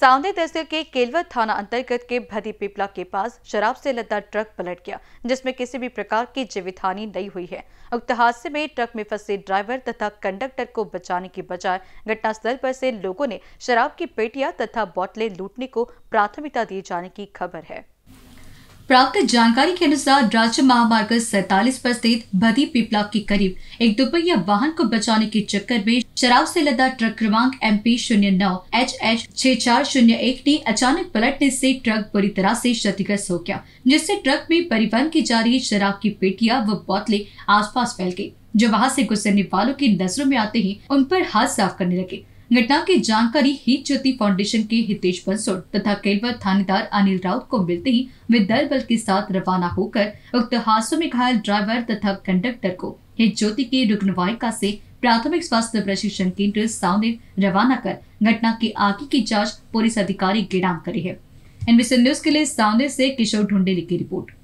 सावने तहसील के केलवर थाना अंतर्गत के भदी पिपला के पास शराब से लदा ट्रक पलट गया जिसमें किसी भी प्रकार की जीवित हानि नहीं हुई है उक्त हादसे में ट्रक में फंसे ड्राइवर तथा कंडक्टर को बचाने की बजाय घटनास्थल पर से लोगों ने शराब की पेटियां तथा बोतलें लूटने को प्राथमिकता दिए जाने की खबर है प्राप्त जानकारी के अनुसार राज्य महामार्ग सैतालीस पर स्थित भदी पिपला के करीब एक दुपहिया वाहन को बचाने के चक्कर में शराब से लदा ट्रक क्रमांक एम पी शून्य नौ एच एच छह चार शून्य एक ने अचानक पलटने से ट्रक बुरी तरह से क्षतिग्रस्त हो गया जिससे ट्रक में परिवहन की जा रही शराब की पेटियां व बोतलें आसपास फैल गयी जो वहाँ से गुजरने वालों की नजरों में आते ही उन पर हाथ साफ करने लगे घटना की जानकारी ही ज्योति फाउंडेशन के हितेश बंसोड़ तथा केलवर थानेदार अनिल राउत को मिलते ही वे दल बल के साथ रवाना होकर उक्त हादसों में घायल ड्राइवर तथा कंडक्टर को हित ज्योति के रुग्णवायिका से प्राथमिक स्वास्थ्य प्रशिक्षण केंद्र सावनेर रवाना कर घटना की आगे की जाँच पुलिस अधिकारी गिराम करे है एनबीसी न्यूज के लिए सावनेर ऐसी किशोर ढूंढे की रिपोर्ट